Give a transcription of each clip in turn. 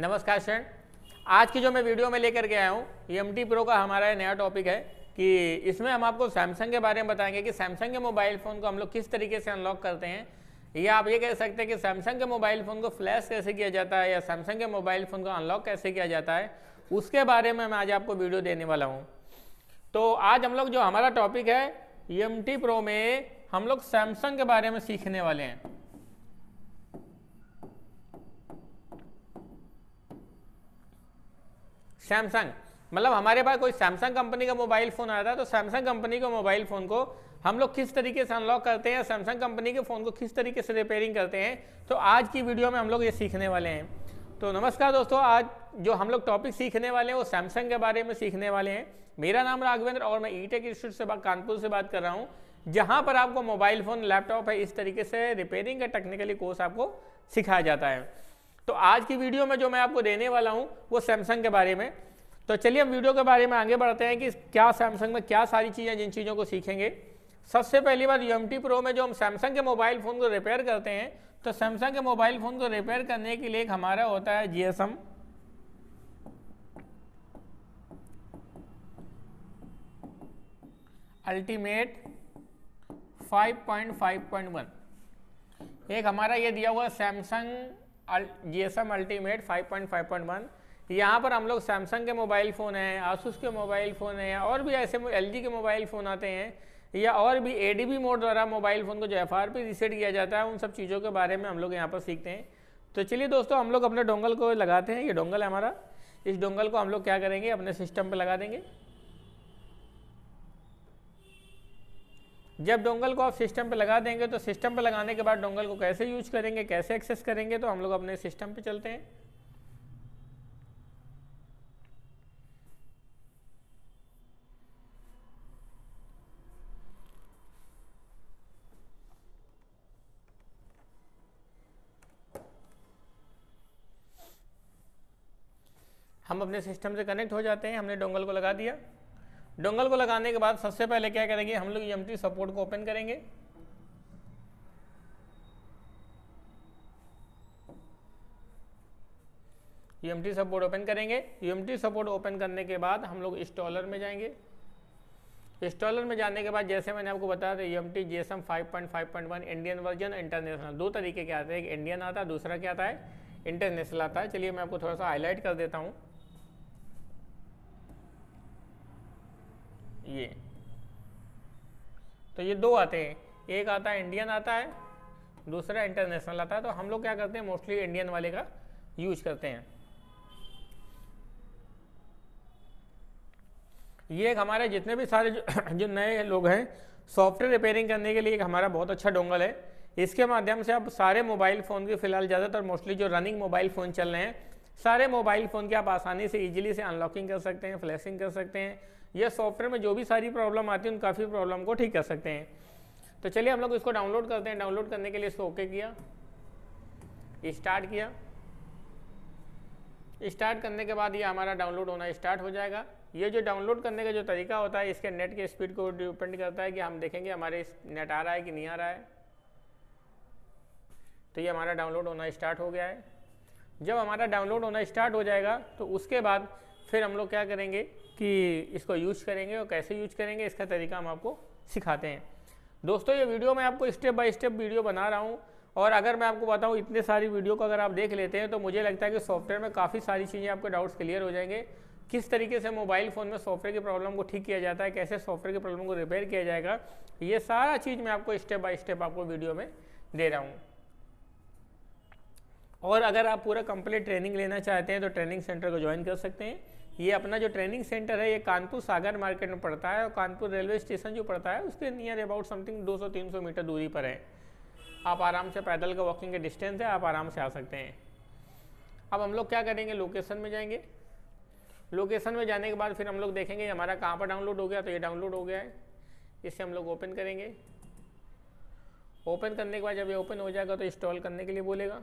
नमस्कार शरण आज की जो मैं वीडियो में लेकर के आया हूँ ये एम प्रो का हमारा नया टॉपिक है कि इसमें हम आपको सैमसंग के बारे में बताएंगे कि सैमसंग के मोबाइल फ़ोन को हम लोग किस तरीके से अनलॉक करते हैं या आप ये कह सकते हैं कि सैमसंग के मोबाइल फ़ोन को फ्लैश कैसे किया जाता है या सैमसंग के मोबाइल फ़ोन को अनलॉक कैसे किया जाता है उसके बारे में मैं आज आपको वीडियो देने वाला हूँ तो आज हम लोग जो हमारा टॉपिक है एम प्रो में हम लोग सैमसंग के बारे में सीखने वाले हैं सैमसंग मतलब हमारे पास कोई सैमसंग कंपनी का मोबाइल फ़ोन आ रहा है तो सैमसंग कंपनी के मोबाइल फ़ोन को हम लोग किस तरीके से अनलॉक करते हैं सैमसंग कंपनी के फ़ोन को किस तरीके से रिपेयरिंग करते हैं तो आज की वीडियो में हम लोग ये सीखने वाले हैं तो नमस्कार दोस्तों आज जो हम लोग टॉपिक सीखने वाले हैं वो सैमसंग के बारे में सीखने वाले हैं मेरा नाम राघवेंद्र और मैं ई टेक इंस्टीट्यूट से कानपुर से बात कर रहा हूँ जहाँ पर आपको मोबाइल फ़ोन लैपटॉप है इस तरीके से रिपेयरिंग का टेक्निकली कोर्स आपको सिखाया जाता है तो आज की वीडियो में जो मैं आपको देने वाला हूँ वो सैमसंग के बारे में तो चलिए हम वीडियो के बारे में आगे बढ़ते हैं कि क्या सैमसंग में क्या सारी चीज़ें जिन चीज़ों को सीखेंगे सबसे पहली बात यू एम प्रो में जो हम सैमसंग के मोबाइल फ़ोन को रिपेयर करते हैं तो सैमसंग के मोबाइल फ़ोन को रिपेयर करने के लिए एक हमारा होता है जी एस एम अल्टीमेट 5.5.1 एक हमारा ये दिया हुआ Samsung G S M ultimate five point five point one यहाँ पर हम लोग सैमसंग के मोबाइल फ़ोन हैं आसूस के मोबाइल फ़ोन हैं और भी ऐसे एल के मोबाइल फ़ोन आते हैं या और भी ए मोड द्वारा मोबाइल फ़ोन को जो एफ आर रीसेट किया जाता है उन सब चीज़ों के बारे में हम लोग यहाँ पर सीखते हैं तो चलिए दोस्तों हम लोग अपने डोंगल को लगाते हैं ये डोंगल है हमारा इस डोंगल को हम लोग क्या करेंगे अपने सिस्टम पर लगा देंगे जब डोंगल को आप सिस्टम पे लगा देंगे तो सिस्टम पे लगाने के बाद डोंगल को कैसे यूज करेंगे कैसे एक्सेस करेंगे तो हम लोग अपने सिस्टम पे चलते हैं हम अपने सिस्टम से कनेक्ट हो जाते हैं हमने डोंगल को लगा दिया डोंगल को लगाने के बाद सबसे पहले क्या करेंगे हम लोग यमटी सपोर्ट को ओपन करेंगे यूएमटी सपोर्ट ओपन करेंगे यूएमटी सपोर्ट ओपन करने के बाद हम लोग इंस्टॉलर में जाएंगे इंस्टॉलर में जाने के बाद जैसे मैंने आपको बताया था UMT point one Indian version international दो तरीके के आते हैं एक इंडियन आता है दूसरा क्या आता है इंटरनेशनल आता है चलिए मैं आपको थोड़ा सा हाईलाइट कर देता हूँ ये तो ये दो आते हैं एक आता है इंडियन आता है दूसरा इंटरनेशनल आता है तो हम लोग क्या करते हैं मोस्टली इंडियन वाले का यूज करते हैं ये एक हमारे जितने भी सारे जो, जो नए लोग हैं सॉफ्टवेयर रिपेयरिंग करने के लिए एक हमारा बहुत अच्छा डोंगल है इसके माध्यम से आप सारे मोबाइल फ़ोन के फिलहाल ज़्यादातर मोस्टली जो रनिंग मोबाइल फ़ोन चल रहे हैं सारे मोबाइल फ़ोन के आप आसानी से इजीली से अनलॉकिंग कर सकते हैं फ्लैशिंग कर सकते हैं यह सॉफ्टवेयर में जो भी सारी प्रॉब्लम आती है उन काफ़ी प्रॉब्लम को ठीक कर सकते हैं तो चलिए हम लोग इसको डाउनलोड करते हैं डाउनलोड करने के लिए इसको ओके किया स्टार्ट किया स्टार्ट करने के बाद ये हमारा डाउनलोड होना स्टार्ट हो जाएगा ये जो डाउनलोड करने का जो तरीका होता है इसके नेट के स्पीड को डिपेंड करता है कि हम देखेंगे हमारे नेट आ रहा है कि नहीं आ रहा है तो ये हमारा डाउनलोड होना स्टार्ट हो गया है जब हमारा डाउनलोड होना स्टार्ट हो जाएगा तो उसके बाद फिर हम लोग क्या करेंगे कि इसको यूज करेंगे और कैसे यूज करेंगे इसका तरीका हम आपको सिखाते हैं दोस्तों ये वीडियो मैं आपको स्टेप बाय स्टेप वीडियो बना रहा हूँ और अगर मैं आपको बताऊँ इतने सारी वीडियो को अगर आप देख लेते हैं तो मुझे लगता है कि सॉफ्टवेयर में काफ़ी सारी चीज़ें आपके डाउट्स क्लियर हो जाएंगे किस तरीके से मोबाइल फ़ोन में सॉफ्टवेयर की प्रॉब्लम को ठीक किया जाता है कैसे सॉफ्टवेयर की प्रॉब्लम को रिपेयर किया जाएगा ये सारा चीज़ मैं आपको स्टेप बाय स्टेप आपको वीडियो में दे रहा हूँ और अगर आप पूरा कंप्लीट ट्रेनिंग लेना चाहते हैं तो ट्रेनिंग सेंटर को ज्वाइन कर सकते हैं ये अपना जो ट्रेनिंग सेंटर है ये कानपुर सागर मार्केट में पड़ता है और कानपुर रेलवे स्टेशन जो पड़ता है उसके नियर अबाउट समथिंग 200-300 मीटर दूरी पर है आप आराम से पैदल का वॉकिंग के डिस्टेंस है आप आराम से आ सकते हैं अब हम लोग क्या करेंगे लोकेशन में जाएंगे लोकेशन में जाने के बाद फिर हम लोग देखेंगे हमारा कहाँ पर डाउनलोड हो गया तो ये डाउनलोड हो गया है इसे हम लोग ओपन करेंगे ओपन करने के बाद जब ये ओपन हो जाएगा तो इंस्टॉल करने के लिए बोलेगा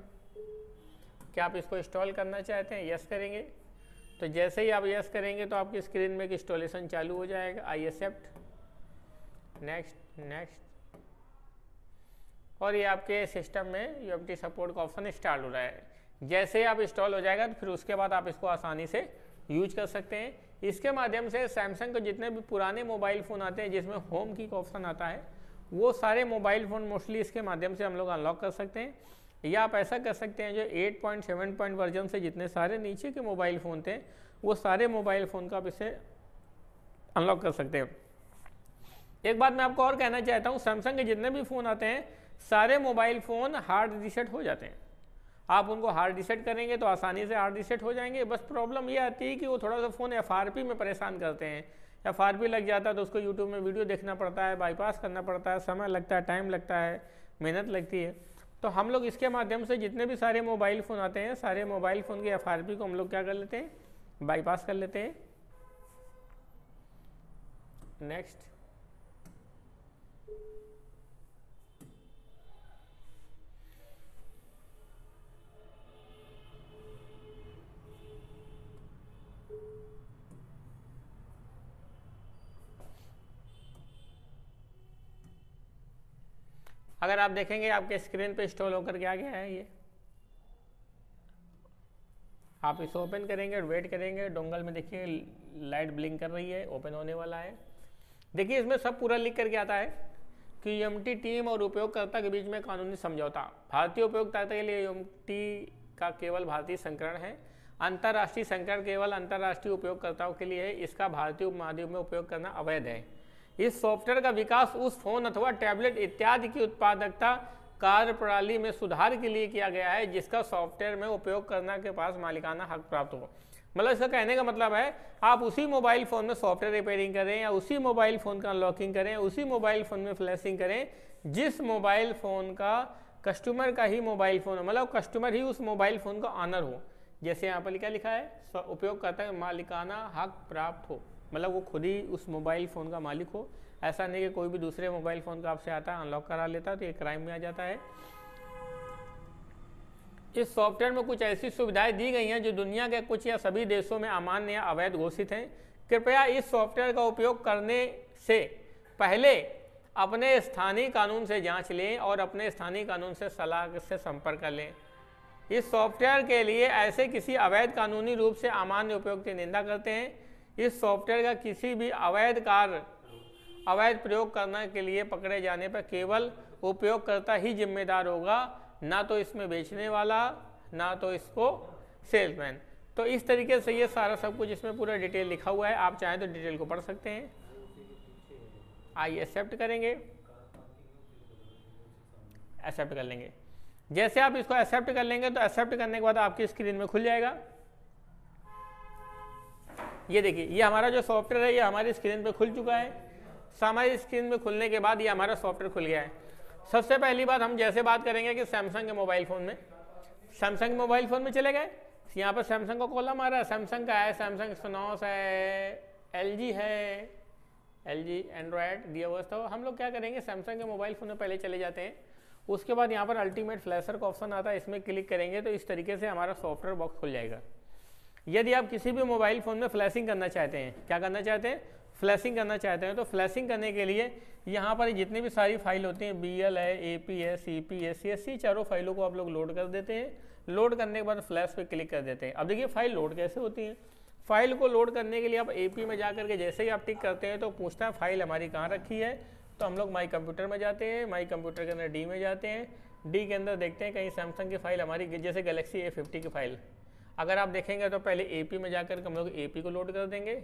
क्या आप इसको इंस्टॉल करना चाहते हैं यस करेंगे तो जैसे ही आप यस करेंगे तो आपकी स्क्रीन में एक इंस्टॉलेशन चालू हो जाएगा आई एक्सेप्ट नेक्स्ट नेक्स्ट और ये आपके सिस्टम में यू सपोर्ट का ऑप्शन स्टार्ट हो रहा है जैसे ही आप इंस्टॉल हो जाएगा तो फिर उसके बाद आप इसको आसानी से यूज कर सकते हैं इसके माध्यम से सैमसंग के जितने भी पुराने मोबाइल फ़ोन आते हैं जिसमें होम की ऑप्शन आता है वो सारे मोबाइल फ़ोन मोस्टली इसके माध्यम से हम लोग अनलॉक कर सकते हैं या आप ऐसा कर सकते हैं जो 8.7 पॉइंट वर्जन से जितने सारे नीचे के मोबाइल फ़ोन थे वो सारे मोबाइल फ़ोन का आप इसे अनलॉक कर सकते हैं एक बात मैं आपको और कहना चाहता हूँ सैमसंग के जितने भी फ़ोन आते हैं सारे मोबाइल फ़ोन हार्ड रिसेट हो जाते हैं आप उनको हार्ड रिसेट करेंगे तो आसानी से हार्ड रिसेट हो जाएंगे बस प्रॉब्लम ये आती है कि वो थोड़ा सा फ़ोन एफ में परेशान करते हैं एफ लग जाता है तो उसको यूट्यूब में वीडियो देखना पड़ता है बाईपास करना पड़ता है समय लगता है टाइम लगता है मेहनत लगती है तो हम लोग इसके माध्यम से जितने भी सारे मोबाइल फ़ोन आते हैं सारे मोबाइल फ़ोन के एफ को हम लोग क्या कर लेते हैं बाईपास कर लेते हैं नेक्स्ट अगर आप देखेंगे आपके स्क्रीन पे इंस्टॉल होकर के आ गया है ये आप इसे ओपन करेंगे और वेट करेंगे डोंगल में देखिए लाइट ब्लिंक कर रही है ओपन होने वाला है देखिए इसमें सब पूरा लिख करके आता है कि एम टीम और उपयोगकर्ता के बीच में कानूनी समझौता भारतीय उपयोगकर्ता के लिए एम का केवल भारतीय संकरण है अंतर्राष्ट्रीय संकरण केवल अंतर्राष्ट्रीय उपयोगकर्ताओं के लिए है इसका भारतीय उपमहाद्वीप में उपयोग करना अवैध है इस सॉफ्टवेयर का विकास उस फोन अथवा टैबलेट इत्यादि की उत्पादकता कार्य प्रणाली में सुधार के लिए किया गया है जिसका सॉफ्टवेयर में उपयोग करना के पास मालिकाना हक प्राप्त हो मतलब इसका कहने का मतलब है आप उसी मोबाइल फ़ोन में सॉफ्टवेयर रिपेयरिंग करें या उसी मोबाइल फ़ोन का अनलॉकिंग करें उसी मोबाइल फ़ोन में फ्लैशिंग करें जिस मोबाइल फ़ोन का कस्टमर का ही मोबाइल फ़ोन हो मतलब कस्टमर ही उस मोबाइल फ़ोन का ऑनर हो जैसे यहाँ पर क्या लिखा है उपयोग करता है मालिकाना हक प्राप्त हो मतलब वो खुद ही उस मोबाइल फ़ोन का मालिक हो ऐसा नहीं कि कोई भी दूसरे मोबाइल फ़ोन का आपसे आता है अनलॉक करा लेता है तो ये क्राइम में आ जाता है इस सॉफ्टवेयर में कुछ ऐसी सुविधाएं दी गई हैं जो दुनिया के कुछ या सभी देशों में अमान्य या अवैध घोषित हैं कृपया इस सॉफ्टवेयर का उपयोग करने से पहले अपने स्थानीय कानून से जांच लें और अपने स्थानीय कानून से सलाह से संपर्क कर लें इस सॉफ्टवेयर के लिए ऐसे किसी अवैध कानूनी रूप से अमान्य उपयोग की निंदा करते हैं इस सॉफ्टवेयर का किसी भी अवैध कार्य अवैध प्रयोग करने के लिए पकड़े जाने पर केवल उपयोगकर्ता ही जिम्मेदार होगा ना तो इसमें बेचने वाला ना तो इसको सेल्समैन तो इस तरीके से ये सारा सब कुछ इसमें पूरा डिटेल लिखा हुआ है आप चाहें तो डिटेल को पढ़ सकते हैं आइए एक्सेप्ट करेंगे एक्सेप्ट कर लेंगे जैसे आप इसको एक्सेप्ट कर लेंगे तो एक्सेप्ट करने के बाद आपकी स्क्रीन में खुल जाएगा ये देखिए ये हमारा जो सॉफ्टवेयर है ये हमारी स्क्रीन पे खुल चुका है हमारी स्क्रीन पे खुलने के बाद ये हमारा सॉफ्टवेयर खुल गया है सबसे पहली बात हम जैसे बात करेंगे कि सैमसंग के मोबाइल फ़ोन में सैमसंग मोबाइल फ़ोन में चले गए यहाँ पर सैमसंग का कॉलम आ रहा है सैमसंग का है सैमसंग सनोस है एल है एल जी एंड्रॉयड दिया हुआ था हम लोग क्या करेंगे सैमसंग के मोबाइल फ़ोन में पहले चले जाते हैं उसके बाद यहाँ पर अल्टीमेट फ्लैशर का ऑप्शन आता है इसमें क्लिक करेंगे तो इस तरीके से हमारा सॉफ्टवेयर बॉक्स खुल जाएगा यदि आप किसी भी मोबाइल फ़ोन में फ्लैशिंग करना चाहते हैं क्या करना चाहते हैं फ्लैशिंग करना चाहते हैं तो फ्लैशिंग करने के लिए यहाँ पर जितनी भी सारी फाइल होती हैं बी एल है A P S C P S C S C चारों फाइलों को आप लोग लोड कर देते हैं लोड करने के बाद फ्लैश पे क्लिक कर देते हैं अब देखिए फाइल लोड कैसे होती है फाइल को लोड करने के लिए आप ए पी में जा करके जैसे ही आप टिक करते हैं तो पूछता है फाइल हमारी कहाँ रखी है तो हम लोग माई कंप्यूटर में जाते हैं माई कंप्यूटर के अंदर डी में जाते हैं डी के अंदर देखते हैं कहीं सैमसंग की फाइल हमारी जैसे गलेक्सी ए फिफ्टी की फाइल अगर आप देखेंगे तो पहले ए में जाकर हम लोग ए को लोड कर देंगे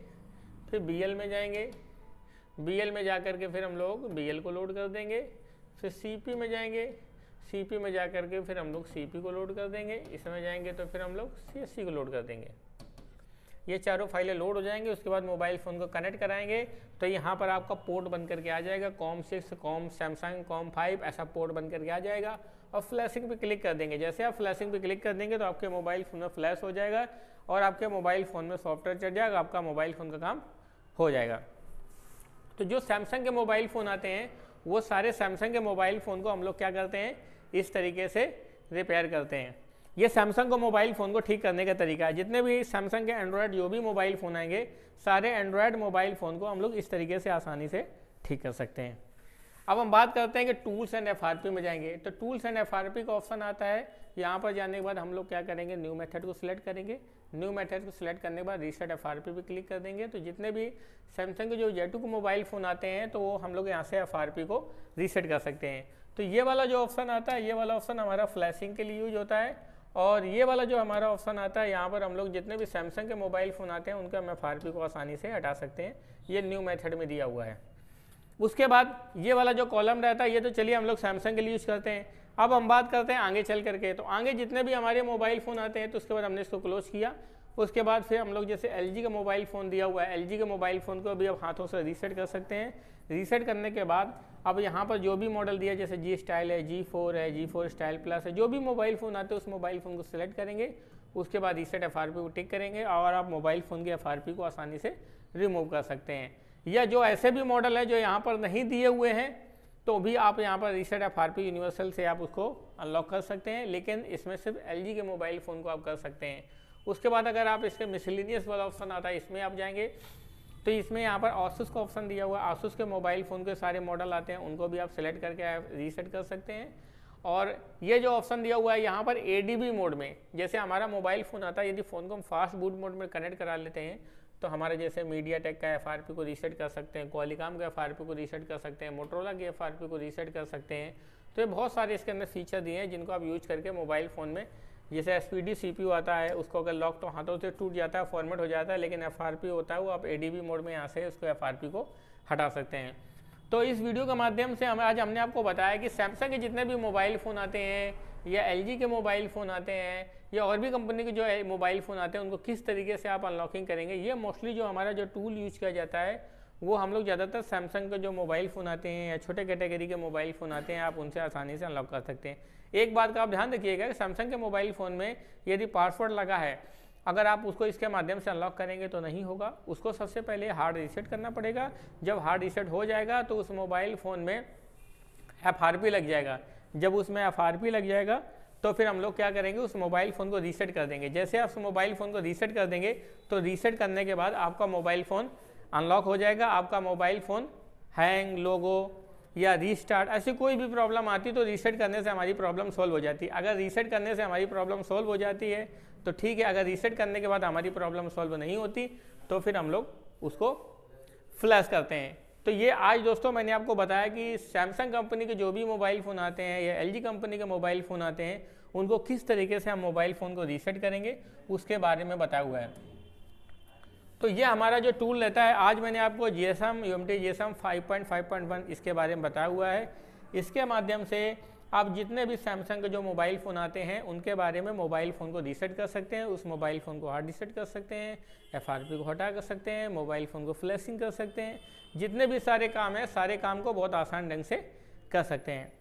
फिर बी में जाएंगे बी में जाकर के फिर हम लोग बी को लोड कर देंगे फिर सी में जाएंगे सी में जाकर के फिर हम लोग सी को लोड कर देंगे इसमें जाएंगे तो फिर हम लोग सी को लोड कर देंगे ये चारों फाइलें लोड हो जाएंगी उसके बाद मोबाइल फ़ोन को कनेक्ट कराएंगे तो यहाँ पर आपका पोर्ट बन करके आ जाएगा COM six COM Samsung COM five ऐसा पोर्ट बन करके आ जाएगा और फ्लैशिंग पे क्लिक कर देंगे जैसे आप फ्लैशिंग पे क्लिक कर देंगे तो आपके मोबाइल फ़ोन में फ्लैश हो जाएगा और आपके मोबाइल फ़ोन में सॉफ्टवेयर चढ़ जाएगा आपका मोबाइल फ़ोन का काम हो जाएगा तो जो सैमसंग के मोबाइल फ़ोन आते हैं वो सारे सैमसंग के मोबाइल फ़ोन को हम लोग क्या करते हैं इस तरीके से रिपेयर करते हैं ये सैमसंग को मोबाइल फ़ोन को ठीक करने का तरीका है जितने भी सैमसंग के एंड्रॉयड जो भी मोबाइल फ़ोन आएंगे सारे एंड्रॉयड मोबाइल फ़ोन को हम लोग इस तरीके से आसानी से ठीक कर सकते हैं अब हम बात करते हैं कि टूल्स एंड एफ में जाएंगे तो टूल्स एंड एफ का ऑप्शन आता है यहाँ पर जाने के बाद हम लोग क्या करेंगे न्यू मेथड को सिलेक्ट करेंगे न्यू मेथड को सिलेक्ट करने के बाद reset F R P click कर देंगे तो जितने भी सैमसंग के जो जेटू के मोबाइल फ़ोन आते हैं तो वो हम लोग यहाँ से एफ आर पी को रीसेट कर सकते हैं तो ये वाला जो ऑप्शन आता है ये वाला ऑप्शन हमारा फ्लैशिंग के लिए यूज होता है और ये वाला जो हमारा ऑप्शन आता है यहाँ पर हम लोग जितने भी सैमसंग के मोबाइल फ़ोन आते हैं उनके हम एफ आर पी को आसानी से हटा सकते हैं ये न्यू मेथड में दिया हुआ है उसके बाद ये वाला जो कॉलम रहता है ये तो चलिए हम लोग सैमसंग के लिए यूज़ करते हैं अब हम बात करते हैं आगे चल करके तो आगे जितने भी हमारे मोबाइल फ़ोन आते हैं तो उसके बाद हमने इसको क्लोज़ किया उसके बाद फिर हम लोग जैसे एल का मोबाइल फ़ोन दिया हुआ है एल के मोबाइल फ़ोन को अभी अब हाथों से रीसेट कर सकते हैं रीसेट करने के बाद अब यहाँ पर जो भी मॉडल दिया जैसे जी स्टाइल है जी फोर है जी फोर स्टाइल प्लस है जो भी मोबाइल फ़ोन आते हैं उस मोबाइल फ़ोन को सिलेक्ट करेंगे उसके बाद रीसेट एफ को टिक करेंगे और आप मोबाइल फ़ोन के एफ को आसानी से रिमूव कर सकते हैं या जो ऐसे भी मॉडल है जो यहाँ पर नहीं दिए हुए हैं तो भी आप यहाँ पर रीसेट एफ आर यूनिवर्सल से आप उसको अनलॉक कर सकते हैं लेकिन इसमें सिर्फ एल के मोबाइल फ़ोन को आप कर सकते हैं उसके बाद अगर आप इसके मिसलिनियस वाला ऑप्शन आता है इसमें आप जाएंगे तो इसमें यहाँ पर आसूस का ऑप्शन दिया हुआ है आसूस के मोबाइल फ़ोन के सारे मॉडल आते हैं उनको भी आप सेलेक्ट करके आप रीसेट कर सकते हैं और ये जो ऑप्शन दिया हुआ है यहाँ पर ए मोड में जैसे हमारा मोबाइल फ़ोन आता है यदि फ़ोन को हम फास्ट बूट मोड में कनेक्ट करा लेते हैं तो हमारे जैसे मीडिया टेक का एफ को रीसेट कर सकते हैं क्वालिकाम के एफ को रीसेट कर सकते हैं मोटरोला के एफ को रीसेट कर सकते हैं तो ये बहुत सारे इसके अंदर फीचर दिए हैं जिनको आप यूज करके मोबाइल फ़ोन में जैसे एस पी आता है उसको अगर लॉक तो हाथों से टूट जाता है फॉर्मेट हो जाता है लेकिन एफ होता है वो आप ए मोड में यहाँ से उसको एफ को हटा सकते हैं तो इस वीडियो के माध्यम से हम आज हमने आपको बताया कि सैमसंग के जितने भी मोबाइल फ़ोन आते हैं या एल के मोबाइल फ़ोन आते हैं या और भी कंपनी के जो मोबाइल फ़ोन आते हैं उनको किस तरीके से आप अनलॉकिंग करेंगे ये मोस्टली जो हमारा जो टूल यूज़ किया जाता है वो हम लोग ज़्यादातर सैमसंग के जो मोबाइल फ़ोन आते हैं या छोटे कैटेगरी के मोबाइल फ़ोन आते हैं आप उनसे आसानी से अनलॉक कर सकते हैं एक बात का आप ध्यान रखिएगा कि सैमसंग के मोबाइल फ़ोन में यदि पासवर्ड लगा है अगर आप उसको इसके माध्यम से अनलॉक करेंगे तो नहीं होगा उसको सबसे पहले हार्ड रीसेट करना पड़ेगा जब हार्ड रीसेट हो जाएगा तो उस मोबाइल फ़ोन में एफ लग जाएगा जब उसमें एफ लग जाएगा तो फिर हम लोग क्या करेंगे उस मोबाइल फ़ोन को रीसेट कर देंगे जैसे आप उस मोबाइल फ़ोन को रीसेट कर देंगे तो रीसेट करने के बाद आपका मोबाइल फ़ोन अनलॉक हो जाएगा आपका मोबाइल फ़ोन हैंग लोगो या रीस्टार्ट ऐसी कोई भी प्रॉब्लम आती तो रीसेट करने से हमारी प्रॉब्लम सॉल्व हो जाती है अगर रीसेट करने से हमारी प्रॉब्लम सॉल्व हो जाती है तो ठीक है अगर रीसेट करने के बाद हमारी प्रॉब्लम सॉल्व नहीं होती तो फिर हम लोग उसको फ्लैश करते हैं तो ये आज दोस्तों मैंने आपको बताया कि सैमसंग कंपनी के जो भी मोबाइल फ़ोन आते हैं या एल कंपनी के मोबाइल फ़ोन आते हैं उनको किस तरीके से हम मोबाइल फ़ोन को रीसेट करेंगे उसके बारे में बताया हुआ है तो ये हमारा जो टूल रहता है आज मैंने आपको G S M U M T G S M five point five point one इसके बारे में बताया हुआ है इसके माध्यम से आप जितने भी सैमसंग के जो मोबाइल फ़ोन आते हैं उनके बारे में मोबाइल फ़ोन को रीसेट कर सकते हैं उस मोबाइल फ़ोन को हार्ड रीसेट कर सकते हैं एफ को हटा कर सकते हैं मोबाइल फ़ोन को फ्लैशिंग कर सकते हैं जितने भी सारे काम हैं सारे काम को बहुत आसान ढंग से कर सकते हैं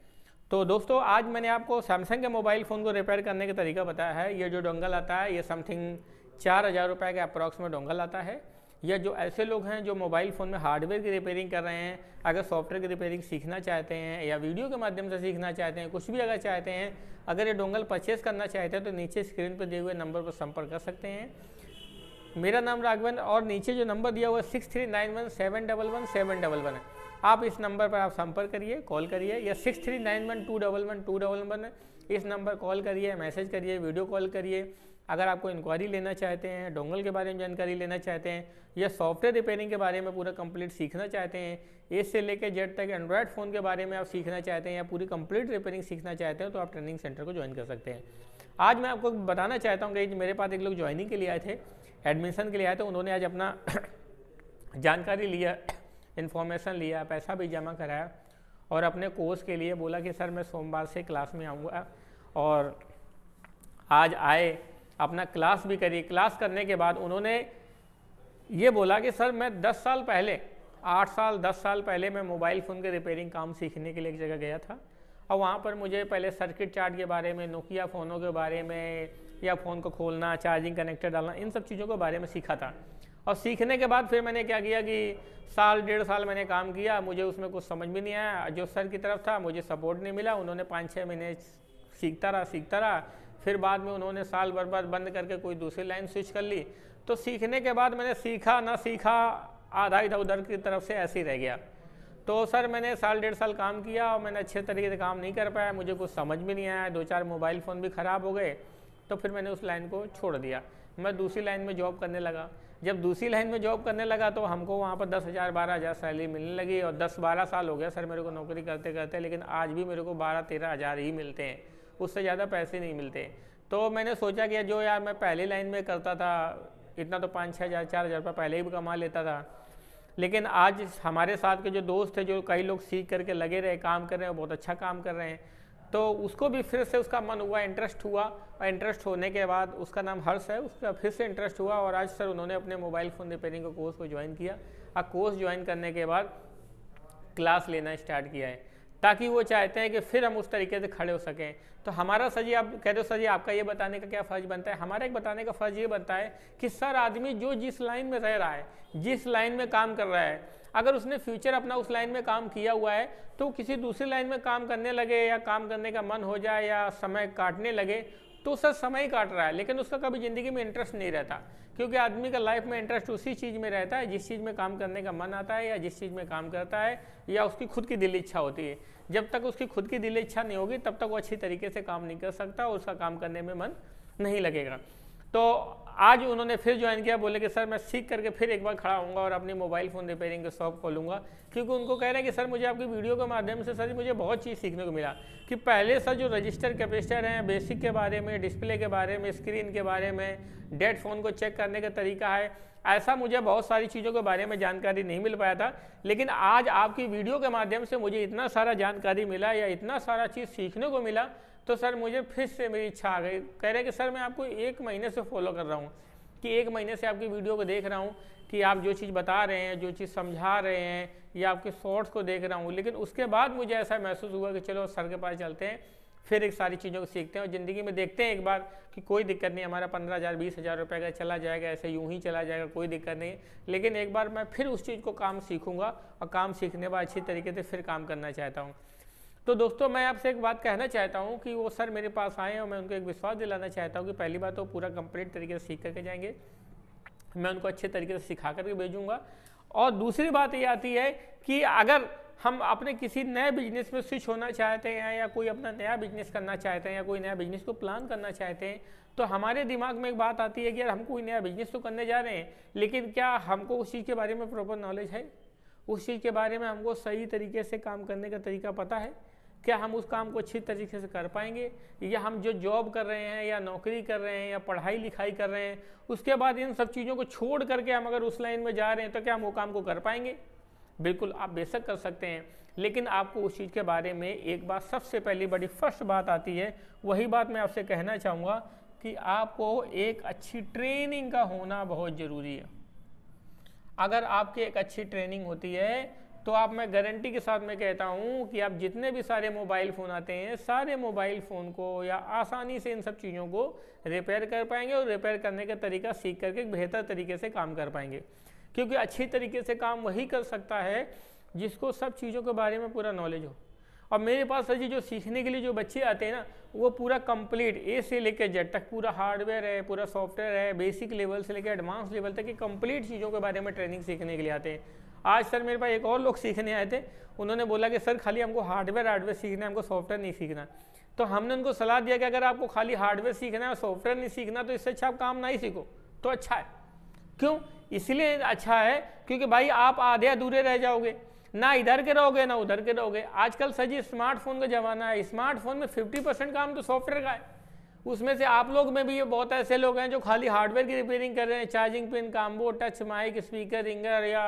तो दोस्तों आज मैंने आपको सैमसंग के मोबाइल फ़ोन को रिपेयर करने का तरीका बताया है ये जो डोंगल आता है ये समथिंग चार हज़ार रुपये का अप्रॉक्स में डोंगल आता है या जो ऐसे लोग हैं जो मोबाइल फ़ोन में हार्डवेयर की रिपेयरिंग कर रहे हैं अगर सॉफ्टवेयर की रिपेयरिंग सीखना चाहते हैं या वीडियो के माध्यम से सीखना चाहते हैं कुछ भी अगर चाहते हैं अगर ये डोंगल परचेज़ करना चाहते हैं तो नीचे स्क्रीन पर दिए हुए नंबर पर संपर्क कर सकते हैं मेरा नाम राघवन और नीचे जो नंबर दिया हुआ है six three nine one seven double one seven double one है आप इस नंबर पर आप संपर्क करिए कॉल करिए या six three nine one two double one two double one इस नंबर कॉल करिए मैसेज करिए वीडियो कॉल करिए अगर आपको इंक्वायरी लेना चाहते हैं डोंगल के बारे में जानकारी लेना चाहते हैं या सॉफ्टवेयर रिपेयरिंग के बारे में पूरा कंप्लीट सीखना चाहते हैं ए से लेकर जेड तक एंड्रॉयड फ़ोन के बारे में आप सीखना चाहते हैं या पूरी कंप्लीट रिपेयरिंग सीखना चाहते हैं तो आप ट्रेनिंग सेंटर को ज्वाइन कर सकते हैं आज मैं आपको बताना चाहता हूँ कि मेरे पास एक लोग ज्वाइनिंग के लिए आए थे एडमिशन के लिए आए तो उन्होंने आज अपना जानकारी लिया इन्फॉर्मेशन लिया पैसा भी जमा कराया और अपने कोर्स के लिए बोला कि सर मैं सोमवार से क्लास में आऊँगा और आज आए अपना क्लास भी करी क्लास करने के बाद उन्होंने ये बोला कि सर मैं 10 साल पहले 8 साल 10 साल पहले मैं मोबाइल फ़ोन के रिपेयरिंग काम सीखने के लिए एक जगह गया था और वहाँ पर मुझे पहले सर्किट चार्ट के बारे में नोकिया फ़ोनों के बारे में या फ़ोन को खोलना चार्जिंग कनेक्टर डालना इन सब चीज़ों के बारे में सीखा था और सीखने के बाद फिर मैंने क्या किया कि साल डेढ़ साल मैंने काम किया मुझे उसमें कुछ समझ भी नहीं आया जो सर की तरफ था मुझे सपोर्ट नहीं मिला उन्होंने पाँच छः महीने सीखता रहा सीखता रहा फिर बाद में उन्होंने साल भर बाद बंद करके कोई दूसरी लाइन स्विच कर ली तो सीखने के बाद मैंने सीखा ना सीखा आधा इधर उधर की तरफ से ऐसे ही रह गया तो सर मैंने साल डेढ़ साल काम किया और मैंने अच्छे तरीके से काम नहीं कर पाया मुझे कुछ समझ भी नहीं आया दो चार मोबाइल फ़ोन भी ख़राब हो गए तो फिर मैंने उस लाइन को छोड़ दिया मैं दूसरी लाइन में जॉब करने लगा जब दूसरी लाइन में जॉब करने लगा तो हमको वहाँ पर दस हज़ार बारह हज़ार सैलरी मिलने लगी और दस बारह साल हो गया सर मेरे को नौकरी करते करते लेकिन आज भी मेरे को बारह तेरह हज़ार ही मिलते हैं उससे ज़्यादा पैसे नहीं मिलते तो मैंने सोचा कि जो यार मैं पहली लाइन में करता था इतना तो पाँच छः हज़ार चार हज़ार रुपये पहले ही कमा लेता था लेकिन आज हमारे साथ के जो दोस्त थे जो कई लोग सीख करके लगे रहे काम कर रहे हैं बहुत अच्छा काम कर रहे हैं तो उसको भी फिर से उसका मन हुआ इंटरेस्ट हुआ और इंटरेस्ट होने के बाद उसका नाम हर्ष है उसका फिर से इंटरेस्ट हुआ और आज सर उन्होंने अपने मोबाइल फ़ोन रिपेयरिंग का कोर्स को ज्वाइन किया और कोर्स ज्वाइन करने के बाद क्लास लेना स्टार्ट किया है ताकि वो चाहते हैं कि फिर हम उस तरीके से खड़े हो सकें तो हमारा सर जी आप कह रहे हो सर जी आपका ये बताने का क्या फ़र्ज बनता है हमारा एक बताने का फ़र्ज ये बनता है कि सर आदमी जो जिस लाइन में रह रहा है जिस लाइन में काम कर रहा है अगर उसने फ्यूचर अपना उस लाइन में काम किया हुआ है तो किसी दूसरी लाइन में काम करने लगे या काम करने का मन हो जाए या समय काटने लगे तो उसका समय ही काट रहा है लेकिन उसका कभी ज़िंदगी में इंटरेस्ट नहीं रहता क्योंकि आदमी का लाइफ में इंटरेस्ट उसी चीज़ में रहता है जिस चीज़ में काम करने का मन आता है या जिस चीज़ में काम करता है या उसकी खुद की दिल इच्छा होती है जब तक उसकी खुद की दिल इच्छा नहीं होगी तब तक वो अच्छी तरीके से काम नहीं कर सकता और उसका काम करने में मन नहीं लगेगा तो आज उन्होंने फिर ज्वाइन किया बोले कि सर मैं सीख करके फिर एक बार खड़ा होऊंगा और अपनी मोबाइल फ़ोन रिपेयरिंग के शॉप खोलूँगा क्योंकि उनको कह रहे हैं कि सर मुझे आपकी वीडियो के माध्यम से सर मुझे बहुत चीज़ सीखने को मिला कि पहले सर जो रजिस्टर कैपेसिटर हैं बेसिक के बारे में डिस्प्ले के बारे में स्क्रीन के बारे में डेड फ़ोन को चेक करने का तरीका है ऐसा मुझे बहुत सारी चीज़ों के बारे में जानकारी नहीं मिल पाया था लेकिन आज आपकी वीडियो के माध्यम से मुझे इतना सारा जानकारी मिला या इतना सारा चीज़ सीखने को मिला तो सर मुझे फिर से मेरी इच्छा आ गई कह रहे कि सर मैं आपको एक महीने से फॉलो कर रहा हूँ कि एक महीने से आपकी वीडियो को देख रहा हूँ कि आप जो चीज़ बता रहे हैं जो चीज़ समझा रहे हैं या आपके शॉर्ट्स को देख रहा हूँ लेकिन उसके बाद मुझे ऐसा महसूस हुआ कि चलो सर के पास चलते हैं फिर एक सारी चीज़ों को सीखते हैं और ज़िंदगी में देखते हैं एक बार कि कोई दिक्कत नहीं हमारा पंद्रह हज़ार बीस हज़ार रुपये का चला जाएगा ऐसे यूं ही चला जाएगा कोई दिक्कत नहीं लेकिन एक बार मैं फिर उस चीज़ को काम सीखूँगा और काम सीखने बाद अच्छी तरीके से फिर काम करना चाहता हूँ तो दोस्तों मैं आपसे एक बात कहना चाहता हूँ कि वो सर मेरे पास आए और मैं उनको एक विश्वास दिलाना चाहता हूँ कि पहली बात तो वो पूरा कंप्लीट तरीके से सीख करके जाएंगे मैं उनको अच्छे तरीके से सिखा करके भेजूंगा और दूसरी बात ये आती है कि अगर हम अपने किसी नए बिजनेस में स्विच होना चाहते हैं या कोई अपना नया बिजनेस करना चाहते हैं या कोई नया बिजनेस को प्लान करना चाहते हैं तो हमारे दिमाग में एक बात आती है कि यार हम कोई नया बिजनेस तो करने जा रहे हैं लेकिन क्या हमको उस चीज़ के बारे में प्रॉपर नॉलेज है उस चीज़ के बारे में हमको सही तरीके से काम करने का तरीका पता है क्या हम उस काम को अच्छी तरीके से कर पाएंगे या हम जो जॉब कर रहे हैं या नौकरी कर रहे हैं या पढ़ाई लिखाई कर रहे हैं उसके बाद इन सब चीज़ों को छोड़ करके हम अगर उस लाइन में जा रहे हैं तो क्या हम वो काम को कर पाएंगे बिल्कुल आप बेशक कर सकते हैं लेकिन आपको उस चीज़ के बारे में एक बात सबसे पहली बड़ी फर्स्ट बात आती है वही बात मैं आपसे कहना चाहूँगा कि आपको एक अच्छी ट्रेनिंग का होना बहुत ज़रूरी है अगर आपकी एक अच्छी ट्रेनिंग होती है तो आप मैं गारंटी के साथ मैं कहता हूँ कि आप जितने भी सारे मोबाइल फ़ोन आते हैं सारे मोबाइल फ़ोन को या आसानी से इन सब चीज़ों को रिपेयर कर पाएंगे और रिपेयर करने का तरीका सीख करके बेहतर तरीके से काम कर पाएंगे क्योंकि अच्छी तरीके से काम वही कर सकता है जिसको सब चीज़ों के बारे में पूरा नॉलेज हो और मेरे पास सर जी जो सीखने के लिए जो बच्चे आते हैं ना वो पूरा कंप्लीट ए से लेकर जेड तक पूरा हार्डवेयर है पूरा सॉफ्टवेयर है बेसिक लेवल से लेकर एडवांस लेवल तक की कंप्लीट चीज़ों के बारे में ट्रेनिंग सीखने के लिए आते हैं आज सर मेरे पास एक और लोग सीखने आए थे उन्होंने बोला कि सर खाली हमको हार्डवेयर हार्डवेयर सीखना है हमको सॉफ्टवेयर नहीं सीखना तो हमने उनको सलाह दिया कि अगर आपको खाली हार्डवेयर सीखना है और सॉफ्टवेयर नहीं सीखना तो इससे अच्छा आप काम ना ही सीखो तो अच्छा है क्यों इसलिए अच्छा है क्योंकि भाई आप आधे अधूरे रह जाओगे ना इधर के रहोगे ना उधर के रहोगे आजकल सर जी स्मार्टफोन का जमाना है स्मार्टफोन में 50 परसेंट काम तो सॉफ्टवेयर का है उसमें से आप लोग में भी ये बहुत ऐसे लोग हैं जो खाली हार्डवेयर की रिपेयरिंग कर रहे हैं charging pin combo touch mic speaker ringer या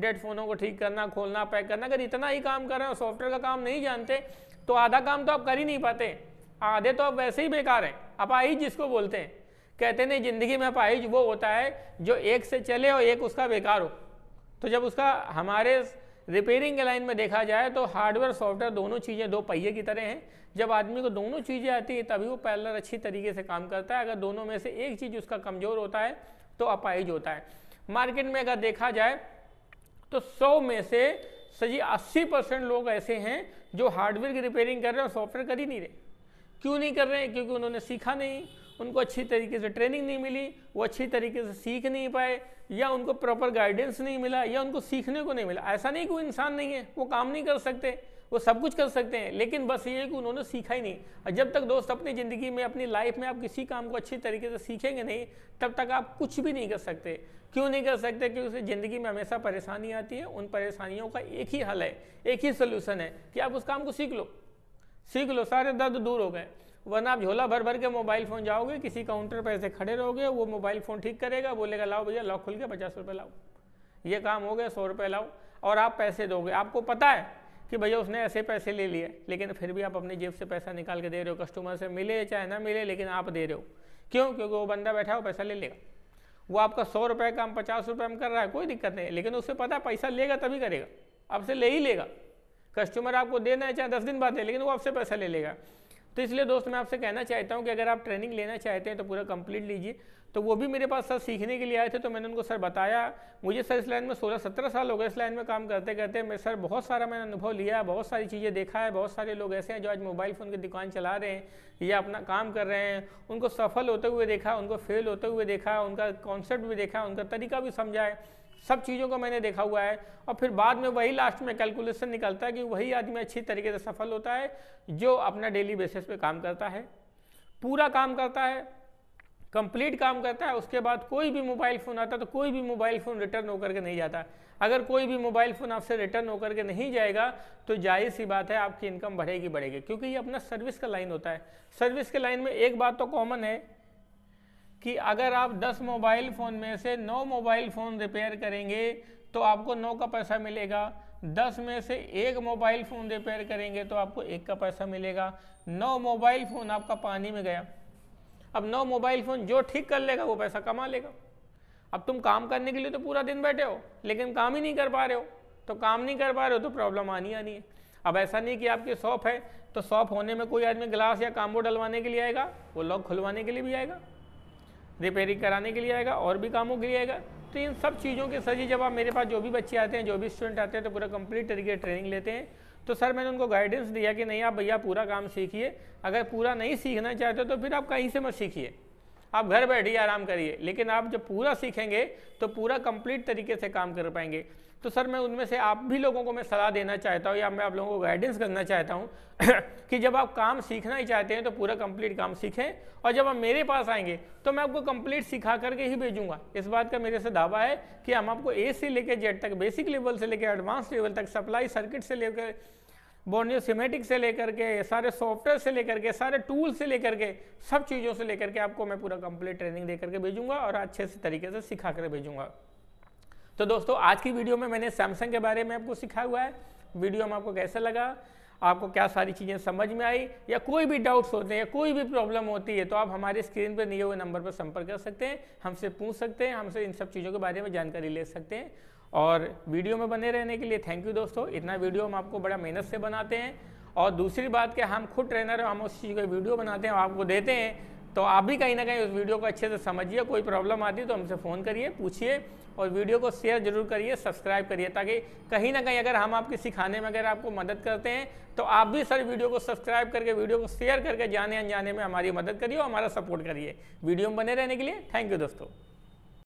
डेड फोनों को ठीक करना खोलना पैक करना अगर इतना ही काम कर रहे हैं सॉफ्टवेयर का काम नहीं जानते तो आधा काम तो आप कर ही नहीं पाते आधे तो आप वैसे ही बेकार हैं अपाहिज जिसको बोलते हैं कहते नहीं ज़िंदगी में अपाहिज वो होता है जो एक से चले और एक उसका बेकार हो तो जब उसका हमारे रिपेयरिंग के लाइन में देखा जाए तो हार्डवेयर सॉफ्टवेयर दोनों चीज़ें दो पहिए की तरह हैं जब आदमी को दोनों चीज़ें आती हैं तभी वो पैलर अच्छी तरीके से काम करता है अगर दोनों में से एक चीज़ उसका कमज़ोर होता है तो अपाइज होता है मार्केट में अगर देखा जाए तो सौ में से सजी अस्सी परसेंट लोग ऐसे हैं जो हार्डवेयर की रिपेयरिंग कर रहे हैं और सॉफ्टवेयर कर ही नहीं रहे क्यों नहीं कर रहे हैं क्योंकि उन्होंने सीखा नहीं उनको अच्छी तरीके से ट्रेनिंग नहीं मिली वो अच्छी तरीके से सीख नहीं पाए या उनको प्रॉपर गाइडेंस नहीं मिला या उनको सीखने को नहीं मिला ऐसा नहीं कि वो इंसान नहीं है वो काम नहीं कर सकते वो सब कुछ कर सकते हैं लेकिन बस ये है कि उन्होंने सीखा ही नहीं और जब तक दोस्त अपनी ज़िंदगी में अपनी लाइफ में आप किसी काम को अच्छी तरीके से सीखेंगे नहीं तब तक आप कुछ भी नहीं कर सकते क्यों नहीं कर सकते क्योंकि ज़िंदगी में हमेशा परेशानी आती है उन परेशानियों का एक ही हल है एक ही सोल्यूशन है कि आप उस काम को सीख लो सीख लो सारे दर्द दूर हो गए वरना आप झोला भर भर के मोबाइल फ़ोन जाओगे किसी काउंटर पर ऐसे खड़े रहोगे वो मोबाइल फ़ोन ठीक करेगा बोलेगा लाओ भैया लॉक खुल के पचास रुपये लाओ ये काम हो गया सौ रुपये लाओ और आप पैसे दोगे आपको पता है कि भैया उसने ऐसे पैसे ले लिए लेकिन फिर भी आप अपनी जेब से पैसा निकाल के दे रहे हो कस्टमर से मिले चाहे ना मिले लेकिन आप दे रहे हो क्यों क्योंकि वो बंदा बैठा है वो पैसा ले लेगा वो आपका सौ रुपये काम पचास रुपये में कर रहा है कोई दिक्कत नहीं लेकिन उससे पता है पैसा लेगा तभी करेगा आपसे ले ही लेगा कस्टमर आपको देना है चाहे दस दिन बाद है लेकिन वो आपसे पैसा ले लेगा तो इसलिए दोस्त मैं आपसे कहना चाहता हूँ कि अगर आप ट्रेनिंग लेना चाहते हैं तो पूरा कंप्लीट लीजिए तो वो भी मेरे पास सर सीखने के लिए आए थे तो मैंने उनको सर बताया मुझे सर इस लाइन में सोलह सत्रह साल हो गए इस लाइन में काम करते करते मेरे सर बहुत सारा मैंने अनुभव लिया है बहुत सारी चीज़ें देखा है बहुत सारे लोग ऐसे हैं जो आज मोबाइल फ़ोन की दुकान चला रहे हैं या अपना काम कर रहे हैं उनको सफल होते हुए देखा उनको फेल होते हुए देखा उनका कॉन्सेप्ट भी देखा उनका तरीका भी समझाए सब चीज़ों को मैंने देखा हुआ है और फिर बाद में वही लास्ट में कैलकुलेशन निकलता है कि वही आदमी अच्छी तरीके से सफल होता है जो अपना डेली बेसिस पे काम करता है पूरा काम करता है कंप्लीट काम करता है उसके बाद कोई भी मोबाइल फ़ोन आता तो कोई भी मोबाइल फ़ोन रिटर्न होकर के नहीं जाता अगर कोई भी मोबाइल फ़ोन आपसे रिटर्न होकर के नहीं जाएगा तो जाहिर सी बात है आपकी इनकम बढ़ेगी बढ़ेगी क्योंकि ये अपना सर्विस का लाइन होता है सर्विस के लाइन में एक बात तो कॉमन है कि अगर आप 10 मोबाइल फ़ोन में से 9 मोबाइल फ़ोन रिपेयर करेंगे तो आपको 9 का पैसा मिलेगा 10 में से एक मोबाइल फ़ोन रिपेयर करेंगे तो आपको एक का पैसा मिलेगा 9 मोबाइल फ़ोन आपका पानी में गया अब 9 मोबाइल फ़ोन जो ठीक कर लेगा वो पैसा कमा लेगा अब तुम काम करने के लिए तो पूरा दिन बैठे हो लेकिन काम ही नहीं कर पा रहे हो तो काम नहीं कर पा रहे हो तो प्रॉब्लम आनी आनी है अब ऐसा नहीं कि आपकी शॉप है तो शॉप होने में कोई आदमी ग्लास या काम्बो डलवाने के लिए आएगा वो लॉक खुलवाने के लिए भी आएगा रिपेयरिंग कराने के लिए आएगा और भी कामों के लिए आएगा तो इन सब चीज़ों के सर जी जब आप मेरे पास जो भी बच्चे आते हैं जो भी स्टूडेंट आते हैं तो पूरा कंप्लीट तरीके ट्रेनिंग लेते हैं तो सर मैंने उनको गाइडेंस दिया कि नहीं आप भैया पूरा काम सीखिए अगर पूरा नहीं सीखना चाहते तो फिर आप कहीं से मत सीखिए आप घर बैठिए आराम करिए लेकिन आप जब पूरा सीखेंगे तो पूरा कंप्लीट तरीके से काम कर पाएंगे तो सर मैं उनमें से आप भी लोगों को मैं सलाह देना चाहता हूँ या मैं आप लोगों को गाइडेंस करना चाहता हूँ कि जब आप काम सीखना ही चाहते हैं तो पूरा कंप्लीट काम सीखें और जब आप मेरे पास आएंगे तो मैं आपको कंप्लीट सिखा करके ही भेजूंगा इस बात का मेरे से दावा है कि हम आपको ए से लेकर जेड तक बेसिक लेवल से लेकर एडवांस लेवल तक सप्लाई सर्किट से लेकर बोर्नियो सीमेटिक से लेकर के सारे सॉफ्टवेयर से लेकर के सारे टूल से लेकर के सब चीज़ों से लेकर के आपको मैं पूरा कंप्लीट ट्रेनिंग दे करके भेजूंगा और अच्छे से तरीके से सिखा कर भेजूंगा तो दोस्तों आज की वीडियो में मैंने सैमसंग के बारे में आपको सिखा हुआ है वीडियो में आपको कैसा लगा आपको क्या सारी चीज़ें समझ में आई या कोई भी डाउट्स होते हैं या कोई भी प्रॉब्लम होती है तो आप हमारे स्क्रीन पर दिए हुए नंबर पर संपर्क कर सकते हैं हमसे पूछ सकते हैं हमसे इन सब चीज़ों के बारे में जानकारी ले सकते हैं और वीडियो में बने रहने के लिए थैंक यू दोस्तों इतना वीडियो हम आपको बड़ा मेहनत से बनाते हैं और दूसरी बात कि हम खुद ट्रेनर हैं हम उस चीज़ का वीडियो बनाते हैं आपको देते हैं तो आप भी कहीं ना कहीं उस वीडियो को अच्छे से समझिए कोई प्रॉब्लम आती तो हमसे फ़ोन करिए पूछिए और वीडियो को शेयर जरूर करिए सब्सक्राइब करिए ताकि कहीं ना कहीं अगर हम आपके सिखाने में अगर आपको मदद करते हैं तो आप भी सर वीडियो को सब्सक्राइब करके वीडियो को शेयर करके जाने अनजाने में हमारी मदद करिए और हमारा सपोर्ट करिए वीडियो में बने रहने के लिए थैंक यू दोस्तों